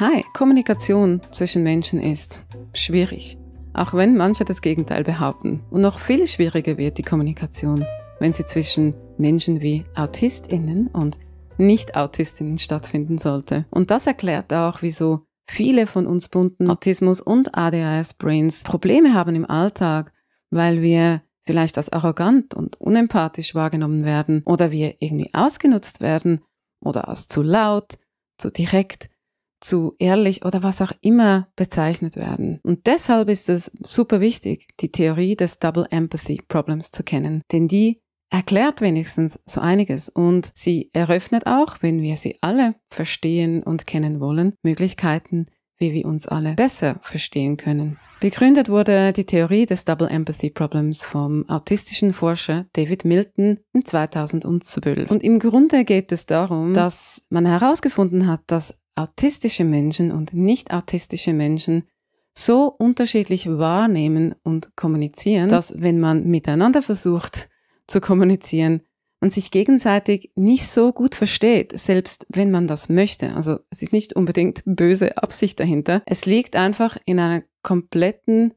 Hi, Kommunikation zwischen Menschen ist schwierig, auch wenn manche das Gegenteil behaupten. Und noch viel schwieriger wird die Kommunikation, wenn sie zwischen Menschen wie Autistinnen und Nicht-Autistinnen stattfinden sollte. Und das erklärt auch, wieso viele von uns bunten Autismus und ADHS-Brains Probleme haben im Alltag, weil wir vielleicht als arrogant und unempathisch wahrgenommen werden oder wir irgendwie ausgenutzt werden oder als zu laut, zu direkt zu ehrlich oder was auch immer bezeichnet werden. Und deshalb ist es super wichtig, die Theorie des Double Empathy Problems zu kennen, denn die erklärt wenigstens so einiges und sie eröffnet auch, wenn wir sie alle verstehen und kennen wollen, Möglichkeiten, wie wir uns alle besser verstehen können. Begründet wurde die Theorie des Double Empathy Problems vom autistischen Forscher David Milton im 2012. Und im Grunde geht es darum, dass man herausgefunden hat, dass autistische Menschen und nicht autistische Menschen so unterschiedlich wahrnehmen und kommunizieren, dass wenn man miteinander versucht zu kommunizieren und sich gegenseitig nicht so gut versteht, selbst wenn man das möchte. Also es ist nicht unbedingt böse Absicht dahinter. Es liegt einfach in einer kompletten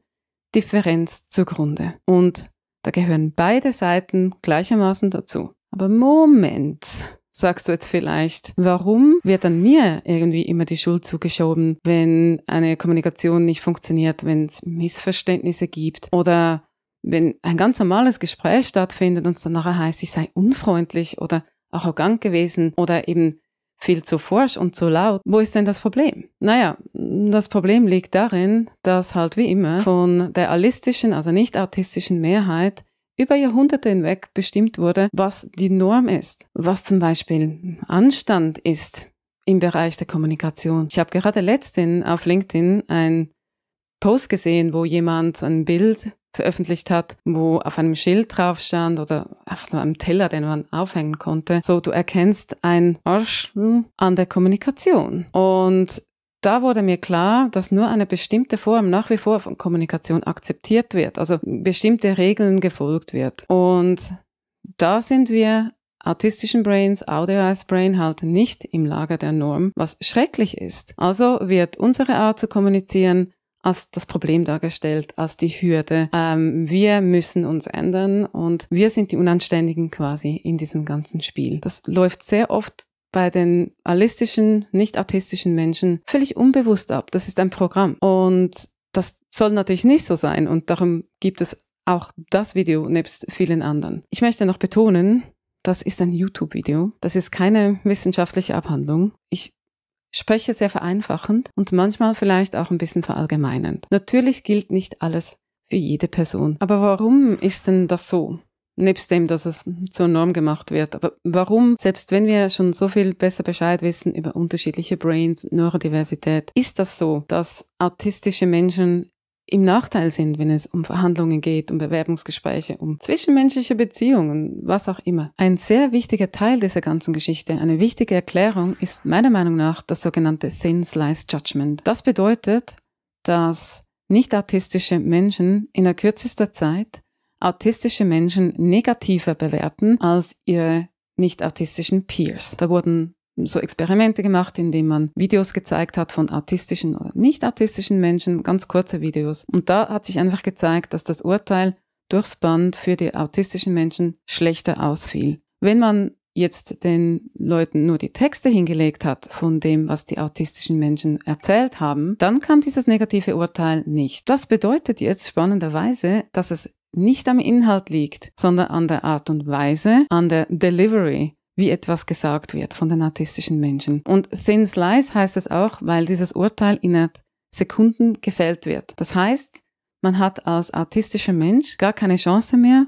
Differenz zugrunde. Und da gehören beide Seiten gleichermaßen dazu. Aber Moment, sagst du jetzt vielleicht. Warum wird dann mir irgendwie immer die Schuld zugeschoben, wenn eine Kommunikation nicht funktioniert, wenn es Missverständnisse gibt oder wenn ein ganz normales Gespräch stattfindet und es dann nachher heißt, ich sei unfreundlich oder arrogant gewesen oder eben viel zu forsch und zu laut. Wo ist denn das Problem? Naja, das Problem liegt darin, dass halt wie immer von der allistischen, also nicht autistischen Mehrheit über Jahrhunderte hinweg bestimmt wurde, was die Norm ist, was zum Beispiel Anstand ist im Bereich der Kommunikation. Ich habe gerade letztens auf LinkedIn einen Post gesehen, wo jemand ein Bild veröffentlicht hat, wo auf einem Schild drauf stand oder auf einem Teller, den man aufhängen konnte. So, du erkennst ein Arschl an der Kommunikation. Und da wurde mir klar, dass nur eine bestimmte Form nach wie vor von Kommunikation akzeptiert wird, also bestimmte Regeln gefolgt wird. Und da sind wir autistischen Brains, Audio-Eyes Brain halt nicht im Lager der Norm, was schrecklich ist. Also wird unsere Art zu kommunizieren als das Problem dargestellt, als die Hürde. Ähm, wir müssen uns ändern und wir sind die Unanständigen quasi in diesem ganzen Spiel. Das läuft sehr oft bei den allistischen, nicht artistischen Menschen völlig unbewusst ab. Das ist ein Programm. Und das soll natürlich nicht so sein. Und darum gibt es auch das Video nebst vielen anderen. Ich möchte noch betonen, das ist ein YouTube-Video. Das ist keine wissenschaftliche Abhandlung. Ich spreche sehr vereinfachend und manchmal vielleicht auch ein bisschen verallgemeinend. Natürlich gilt nicht alles für jede Person. Aber warum ist denn das so? nebst dem, dass es zur Norm gemacht wird. Aber warum, selbst wenn wir schon so viel besser Bescheid wissen über unterschiedliche Brains, Neurodiversität, ist das so, dass autistische Menschen im Nachteil sind, wenn es um Verhandlungen geht, um Bewerbungsgespräche, um zwischenmenschliche Beziehungen, was auch immer. Ein sehr wichtiger Teil dieser ganzen Geschichte, eine wichtige Erklärung ist meiner Meinung nach das sogenannte Thin Slice Judgment. Das bedeutet, dass nicht autistische Menschen in der kürzester Zeit autistische Menschen negativer bewerten als ihre nicht autistischen Peers. Da wurden so Experimente gemacht, indem man Videos gezeigt hat von autistischen oder nicht autistischen Menschen, ganz kurze Videos. Und da hat sich einfach gezeigt, dass das Urteil durchs Band für die autistischen Menschen schlechter ausfiel. Wenn man jetzt den Leuten nur die Texte hingelegt hat von dem, was die autistischen Menschen erzählt haben, dann kam dieses negative Urteil nicht. Das bedeutet jetzt spannenderweise, dass es nicht am Inhalt liegt, sondern an der Art und Weise, an der Delivery, wie etwas gesagt wird von den artistischen Menschen. Und Thin Slice heißt es auch, weil dieses Urteil innerhalb Sekunden gefällt wird. Das heißt, man hat als artistischer Mensch gar keine Chance mehr,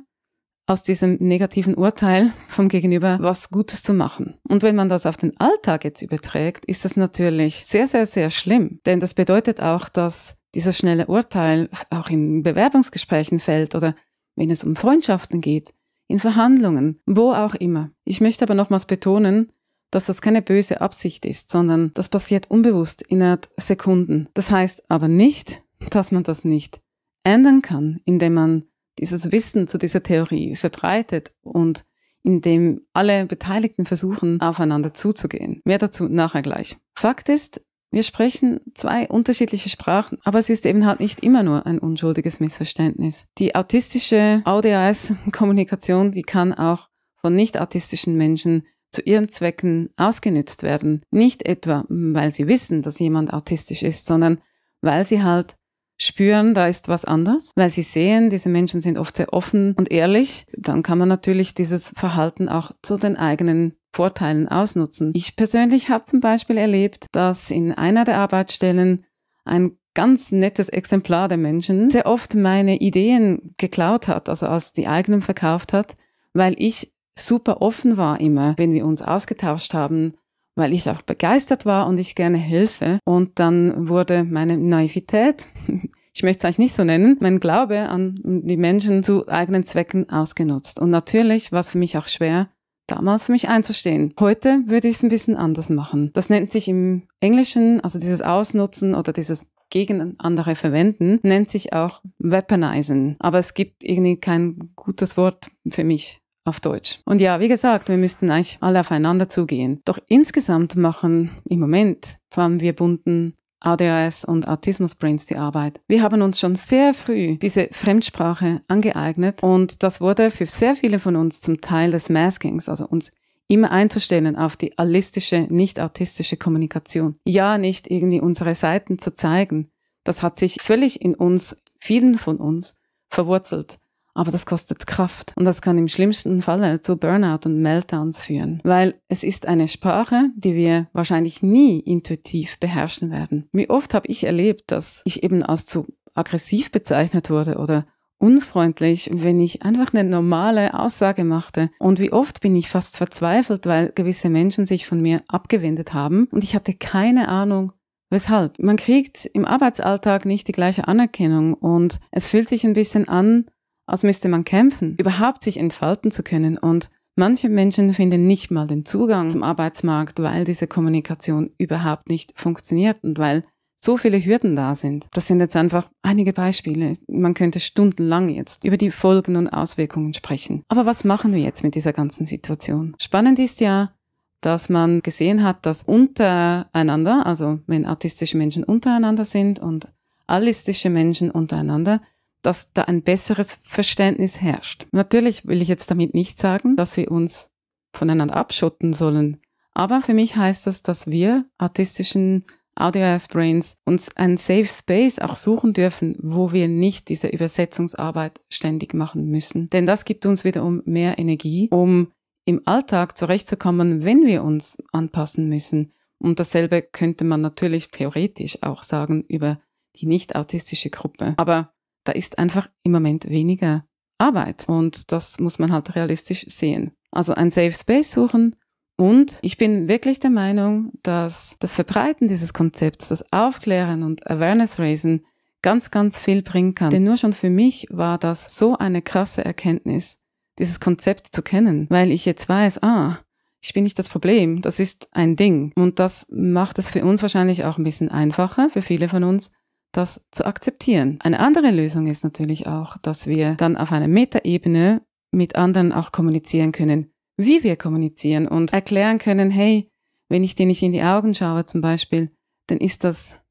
aus diesem negativen Urteil vom Gegenüber was Gutes zu machen. Und wenn man das auf den Alltag jetzt überträgt, ist das natürlich sehr, sehr, sehr schlimm. Denn das bedeutet auch, dass dieses schnelle Urteil auch in Bewerbungsgesprächen fällt oder wenn es um Freundschaften geht, in Verhandlungen, wo auch immer. Ich möchte aber nochmals betonen, dass das keine böse Absicht ist, sondern das passiert unbewusst innerhalb Sekunden. Das heißt aber nicht, dass man das nicht ändern kann, indem man dieses Wissen zu dieser Theorie verbreitet und indem alle Beteiligten versuchen, aufeinander zuzugehen. Mehr dazu nachher gleich. Fakt ist, wir sprechen zwei unterschiedliche Sprachen, aber es ist eben halt nicht immer nur ein unschuldiges Missverständnis. Die autistische ADHS-Kommunikation, die kann auch von nicht autistischen Menschen zu ihren Zwecken ausgenützt werden. Nicht etwa, weil sie wissen, dass jemand autistisch ist, sondern weil sie halt spüren, da ist was anders, weil sie sehen, diese Menschen sind oft sehr offen und ehrlich, dann kann man natürlich dieses Verhalten auch zu den eigenen Vorteilen ausnutzen. Ich persönlich habe zum Beispiel erlebt, dass in einer der Arbeitsstellen ein ganz nettes Exemplar der Menschen sehr oft meine Ideen geklaut hat, also als die eigenen verkauft hat, weil ich super offen war immer, wenn wir uns ausgetauscht haben, weil ich auch begeistert war und ich gerne helfe. Und dann wurde meine Naivität, ich möchte es eigentlich nicht so nennen, mein Glaube an die Menschen zu eigenen Zwecken ausgenutzt. Und natürlich war es für mich auch schwer, damals für mich einzustehen. Heute würde ich es ein bisschen anders machen. Das nennt sich im Englischen, also dieses Ausnutzen oder dieses gegen andere verwenden, nennt sich auch Weaponizen. Aber es gibt irgendwie kein gutes Wort für mich auf Deutsch. Und ja, wie gesagt, wir müssten eigentlich alle aufeinander zugehen. Doch insgesamt machen im Moment, vor allem wir bunten ADHS und Autismus Brains die Arbeit. Wir haben uns schon sehr früh diese Fremdsprache angeeignet und das wurde für sehr viele von uns zum Teil des Maskings, also uns immer einzustellen auf die allistische, nicht autistische Kommunikation. Ja, nicht irgendwie unsere Seiten zu zeigen. Das hat sich völlig in uns, vielen von uns, verwurzelt. Aber das kostet Kraft und das kann im schlimmsten Falle zu Burnout und Meltdowns führen, weil es ist eine Sprache, die wir wahrscheinlich nie intuitiv beherrschen werden. Wie oft habe ich erlebt, dass ich eben als zu aggressiv bezeichnet wurde oder unfreundlich, wenn ich einfach eine normale Aussage machte. Und wie oft bin ich fast verzweifelt, weil gewisse Menschen sich von mir abgewendet haben und ich hatte keine Ahnung, Weshalb? Man kriegt im Arbeitsalltag nicht die gleiche Anerkennung und es fühlt sich ein bisschen an, als müsste man kämpfen, überhaupt sich entfalten zu können. Und manche Menschen finden nicht mal den Zugang zum Arbeitsmarkt, weil diese Kommunikation überhaupt nicht funktioniert und weil so viele Hürden da sind. Das sind jetzt einfach einige Beispiele. Man könnte stundenlang jetzt über die Folgen und Auswirkungen sprechen. Aber was machen wir jetzt mit dieser ganzen Situation? Spannend ist ja, dass man gesehen hat, dass untereinander, also wenn autistische Menschen untereinander sind und allistische Menschen untereinander, dass da ein besseres Verständnis herrscht. Natürlich will ich jetzt damit nicht sagen, dass wir uns voneinander abschotten sollen, aber für mich heißt das, dass wir artistischen Audio Brains uns einen Safe Space auch suchen dürfen, wo wir nicht diese Übersetzungsarbeit ständig machen müssen. Denn das gibt uns wiederum mehr Energie, um im Alltag zurechtzukommen, wenn wir uns anpassen müssen. Und dasselbe könnte man natürlich theoretisch auch sagen über die nicht autistische Gruppe. Aber da ist einfach im Moment weniger Arbeit und das muss man halt realistisch sehen. Also ein Safe Space suchen und ich bin wirklich der Meinung, dass das Verbreiten dieses Konzepts, das Aufklären und Awareness Raisen ganz, ganz viel bringen kann. Denn nur schon für mich war das so eine krasse Erkenntnis, dieses Konzept zu kennen, weil ich jetzt weiß, ah, ich bin nicht das Problem, das ist ein Ding. Und das macht es für uns wahrscheinlich auch ein bisschen einfacher, für viele von uns, das zu akzeptieren. Eine andere Lösung ist natürlich auch, dass wir dann auf einer Metaebene mit anderen auch kommunizieren können, wie wir kommunizieren und erklären können, hey, wenn ich dir nicht in die Augen schaue zum Beispiel, dann ist das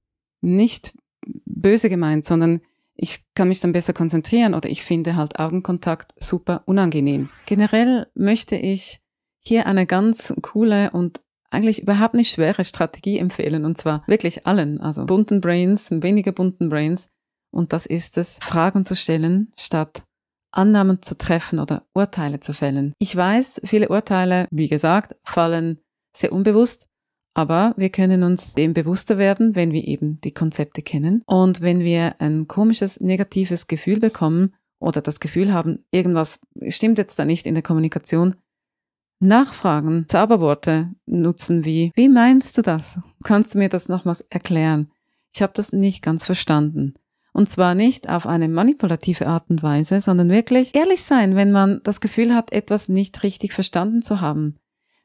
nicht böse gemeint, sondern ich kann mich dann besser konzentrieren oder ich finde halt Augenkontakt super unangenehm. Generell möchte ich hier eine ganz coole und eigentlich überhaupt nicht schwere Strategie empfehlen und zwar wirklich allen, also bunten Brains, weniger bunten Brains. Und das ist es, Fragen zu stellen, statt Annahmen zu treffen oder Urteile zu fällen. Ich weiß, viele Urteile, wie gesagt, fallen sehr unbewusst, aber wir können uns dem bewusster werden, wenn wir eben die Konzepte kennen. Und wenn wir ein komisches, negatives Gefühl bekommen oder das Gefühl haben, irgendwas stimmt jetzt da nicht in der Kommunikation, Nachfragen, Zauberworte nutzen wie, wie meinst du das? Kannst du mir das nochmals erklären? Ich habe das nicht ganz verstanden. Und zwar nicht auf eine manipulative Art und Weise, sondern wirklich ehrlich sein, wenn man das Gefühl hat, etwas nicht richtig verstanden zu haben.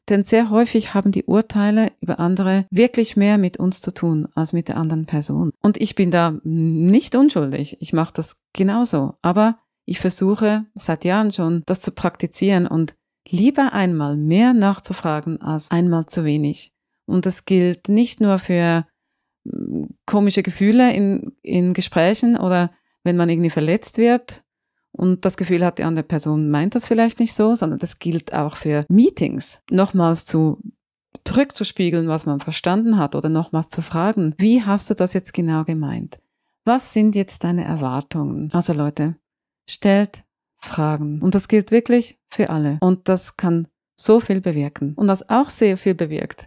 Denn sehr häufig haben die Urteile über andere wirklich mehr mit uns zu tun als mit der anderen Person. Und ich bin da nicht unschuldig. Ich mache das genauso. Aber ich versuche seit Jahren schon, das zu praktizieren und Lieber einmal mehr nachzufragen als einmal zu wenig. Und das gilt nicht nur für hm, komische Gefühle in, in Gesprächen oder wenn man irgendwie verletzt wird und das Gefühl hat, die andere Person meint das vielleicht nicht so, sondern das gilt auch für Meetings. Nochmals zu zurückzuspiegeln, was man verstanden hat oder nochmals zu fragen, wie hast du das jetzt genau gemeint? Was sind jetzt deine Erwartungen? Also Leute, stellt fragen. Und das gilt wirklich für alle. Und das kann so viel bewirken. Und was auch sehr viel bewirkt,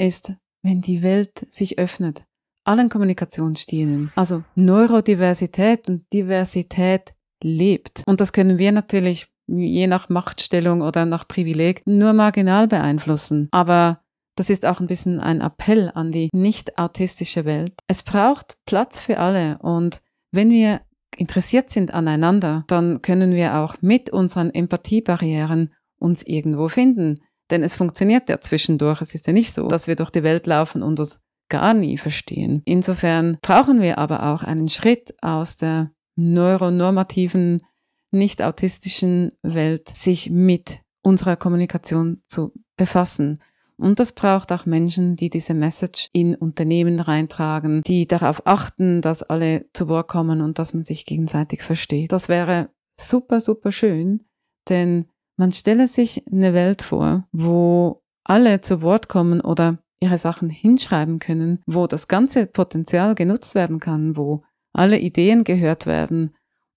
ist, wenn die Welt sich öffnet, allen Kommunikationsstilen, also Neurodiversität und Diversität lebt. Und das können wir natürlich je nach Machtstellung oder nach Privileg nur marginal beeinflussen. Aber das ist auch ein bisschen ein Appell an die nicht autistische Welt. Es braucht Platz für alle und wenn wir interessiert sind aneinander, dann können wir auch mit unseren Empathiebarrieren uns irgendwo finden. Denn es funktioniert ja zwischendurch. Es ist ja nicht so, dass wir durch die Welt laufen und uns gar nie verstehen. Insofern brauchen wir aber auch einen Schritt aus der neuronormativen, nicht autistischen Welt, sich mit unserer Kommunikation zu befassen. Und das braucht auch Menschen, die diese Message in Unternehmen reintragen, die darauf achten, dass alle zu Wort kommen und dass man sich gegenseitig versteht. Das wäre super, super schön, denn man stelle sich eine Welt vor, wo alle zu Wort kommen oder ihre Sachen hinschreiben können, wo das ganze Potenzial genutzt werden kann, wo alle Ideen gehört werden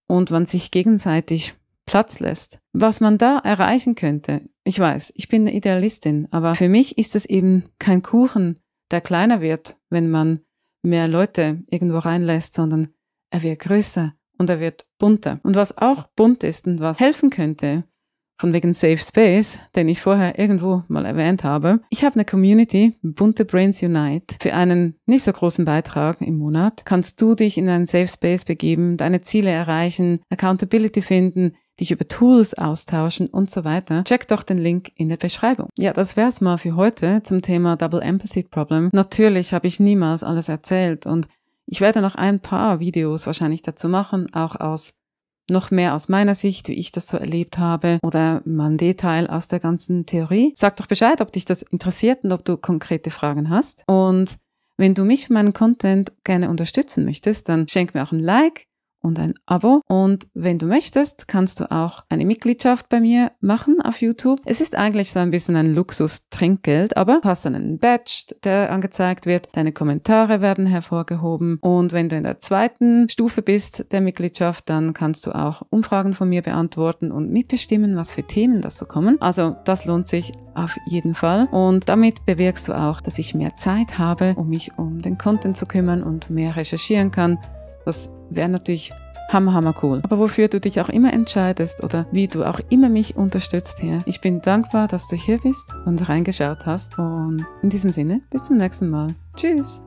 und man sich gegenseitig Platz lässt. Was man da erreichen könnte, ich weiß, ich bin eine Idealistin, aber für mich ist es eben kein Kuchen, der kleiner wird, wenn man mehr Leute irgendwo reinlässt, sondern er wird größer und er wird bunter. Und was auch bunt ist und was helfen könnte, von wegen Safe Space, den ich vorher irgendwo mal erwähnt habe. Ich habe eine Community, Bunte Brains Unite. Für einen nicht so großen Beitrag im Monat kannst du dich in einen Safe Space begeben, deine Ziele erreichen, Accountability finden, dich über Tools austauschen und so weiter, check doch den Link in der Beschreibung. Ja, das wär's mal für heute zum Thema Double Empathy Problem. Natürlich habe ich niemals alles erzählt und ich werde noch ein paar Videos wahrscheinlich dazu machen, auch aus noch mehr aus meiner Sicht, wie ich das so erlebt habe oder mal ein Detail aus der ganzen Theorie. Sag doch Bescheid, ob dich das interessiert und ob du konkrete Fragen hast. Und wenn du mich und meinen Content gerne unterstützen möchtest, dann schenk mir auch ein Like und ein Abo. Und wenn du möchtest, kannst du auch eine Mitgliedschaft bei mir machen auf YouTube. Es ist eigentlich so ein bisschen ein Luxus-Trinkgeld, aber hast einen Badge, der angezeigt wird, deine Kommentare werden hervorgehoben und wenn du in der zweiten Stufe bist der Mitgliedschaft, dann kannst du auch Umfragen von mir beantworten und mitbestimmen, was für Themen das so kommen. Also das lohnt sich auf jeden Fall und damit bewirkst du auch, dass ich mehr Zeit habe, um mich um den Content zu kümmern und mehr recherchieren kann das wäre natürlich hammer, hammer cool. Aber wofür du dich auch immer entscheidest oder wie du auch immer mich unterstützt hier, ich bin dankbar, dass du hier bist und reingeschaut hast. Und in diesem Sinne, bis zum nächsten Mal. Tschüss!